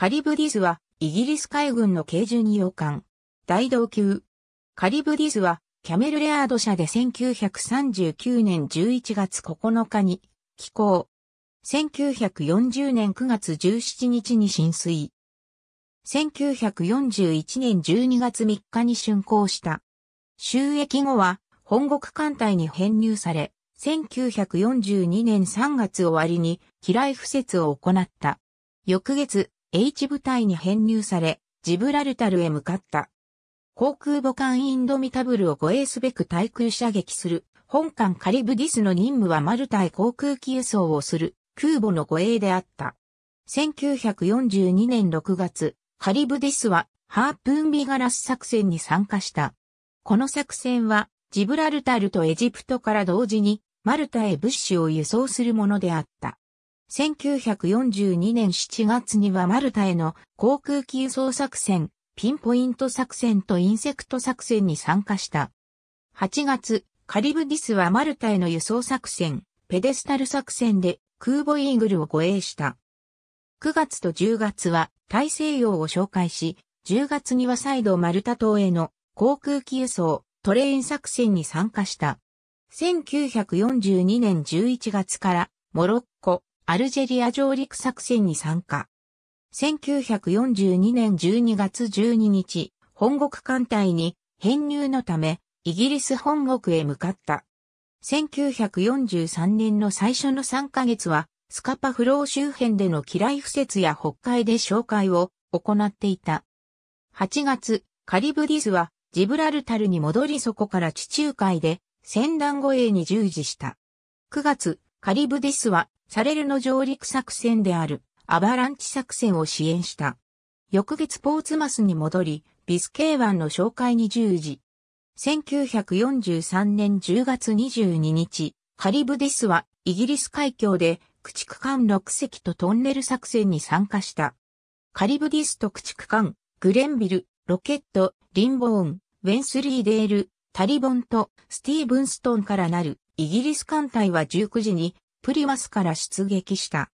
カリブディズは、イギリス海軍の軽巡洋艦。大道級。カリブディズは、キャメルレアード社で1939年11月9日に、寄港。1940年9月17日に浸水。1941年12月3日に竣工した。収益後は、本国艦隊に編入され、1942年3月終わりに、機雷敷設を行った。翌月、H 部隊に編入され、ジブラルタルへ向かった。航空母艦インドミタブルを護衛すべく対空射撃する、本艦カリブディスの任務はマルタへ航空機輸送をする空母の護衛であった。1942年6月、カリブディスはハープーンビガラス作戦に参加した。この作戦はジブラルタルとエジプトから同時にマルタへ物資を輸送するものであった。1942年7月にはマルタへの航空機輸送作戦、ピンポイント作戦とインセクト作戦に参加した。8月、カリブディスはマルタへの輸送作戦、ペデスタル作戦で空母イーグルを護衛した。9月と10月は大西洋を紹介し、10月には再度マルタ島への航空機輸送、トレイン作戦に参加した。1942年11月からモロッコ、アルジェリア上陸作戦に参加。1942年12月12日、本国艦隊に編入のため、イギリス本国へ向かった。1943年の最初の3ヶ月は、スカパフロー周辺での機雷敷設や北海で紹介を行っていた。8月、カリブディスはジブラルタルに戻りそこから地中海で船団護衛に従事した。9月、カリブディスは、サレルの上陸作戦である、アバランチ作戦を支援した。翌月ポーツマスに戻り、ビスケー湾の紹介に従事。1943年10月22日、カリブディスは、イギリス海峡で、駆逐艦6隻とトンネル作戦に参加した。カリブディスと駆逐艦、グレンビル、ロケット、リンボーン、ウェンスリーデール、タリボンとスティーブンストンからなるイギリス艦隊は19時にプリマスから出撃した。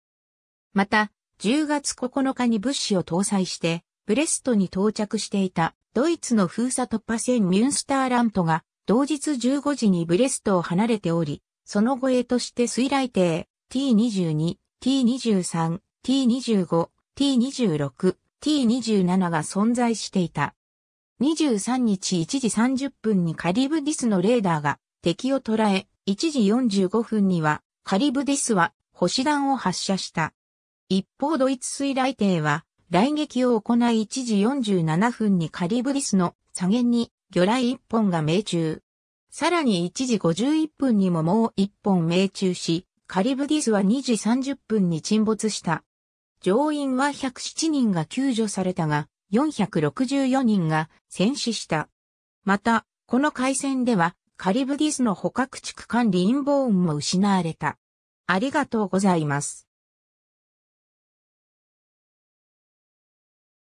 また、10月9日に物資を搭載して、ブレストに到着していたドイツの封鎖突破船ミュンスターラントが、同日15時にブレストを離れており、その護衛として水雷艇 T22、T23、T25、T26、T27 が存在していた。23日1時30分にカリブディスのレーダーが敵を捉え、1時45分にはカリブディスは星弾を発射した。一方ドイツ水雷艇は雷撃を行い1時47分にカリブディスの左舷に魚雷1本が命中。さらに1時51分にももう1本命中し、カリブディスは2時30分に沈没した。乗員は107人が救助されたが、464人が戦死した。また、この海戦ではカリブディスの捕獲地区管理インボーンも失われた。ありがとうございます。